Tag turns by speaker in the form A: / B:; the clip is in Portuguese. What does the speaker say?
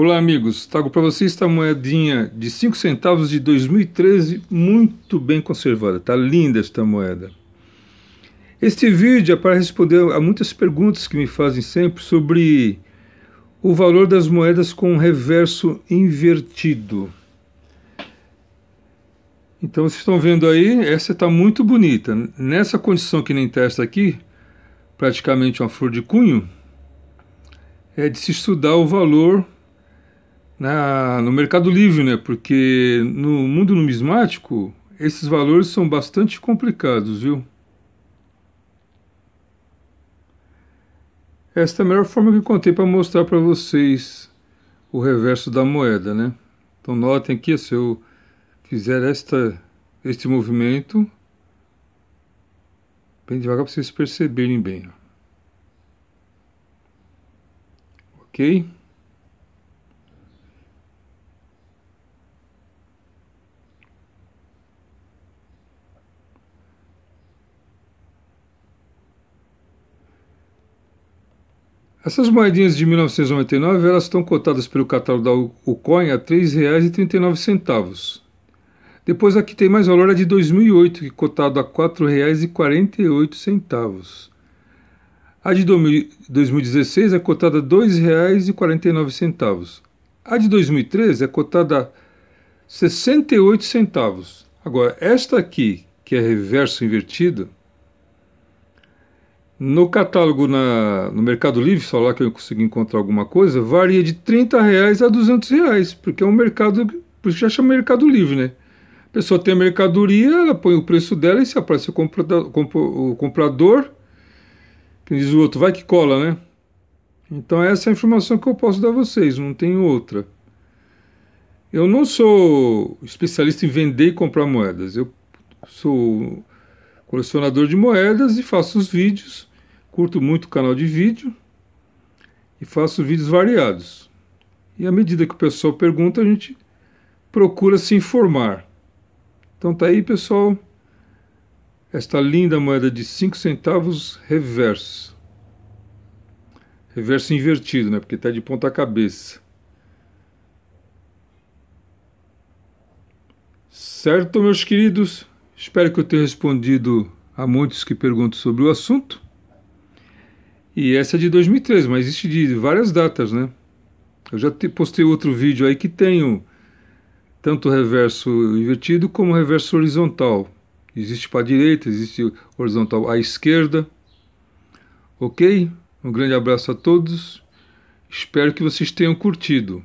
A: Olá, amigos. Trago para vocês esta moedinha de 5 centavos de 2013, muito bem conservada. Tá linda esta moeda. Este vídeo é para responder a muitas perguntas que me fazem sempre sobre o valor das moedas com reverso invertido. Então vocês estão vendo aí, essa está muito bonita. Nessa condição que nem tá essa aqui, praticamente uma flor de cunho, é de se estudar o valor na, né, no mercado livre, né? Porque no mundo numismático esses valores são bastante complicados, viu? Esta é a melhor forma que contei para mostrar para vocês o reverso da moeda, né? Então notem aqui, se eu fizer esta, este movimento, bem devagar para vocês perceberem bem. Ok? Essas moedinhas de 1999 elas estão cotadas pelo catálogo da Ucoin a R$ 3,39. Depois aqui tem mais valor a é de 2008, que cotado a R$ 4,48. A de 2016 é cotada a R$ 2,49. A de 2013 é cotada a 68 centavos. Agora, esta aqui, que é reverso invertido, no catálogo na, no Mercado Livre, só lá que eu consegui encontrar alguma coisa, varia de 30 reais a 200 reais, porque é um mercado, por isso já chama Mercado Livre, né? A pessoa tem a mercadoria, ela põe o preço dela e se aparece o comprador, o comprador que diz o outro, vai que cola, né? Então essa é a informação que eu posso dar a vocês, não tem outra. Eu não sou especialista em vender e comprar moedas. Eu sou colecionador de moedas e faço os vídeos Curto muito o canal de vídeo e faço vídeos variados. E à medida que o pessoal pergunta, a gente procura se informar. Então tá aí, pessoal, esta linda moeda de 5 centavos reverso. Reverso invertido, né? Porque está de ponta cabeça. Certo, meus queridos? Espero que eu tenha respondido a muitos que perguntam sobre o assunto. E essa é de 2013, mas existe de várias datas, né? Eu já postei outro vídeo aí que tenho tanto reverso invertido como reverso horizontal. Existe para a direita, existe horizontal à esquerda. Ok? Um grande abraço a todos. Espero que vocês tenham curtido.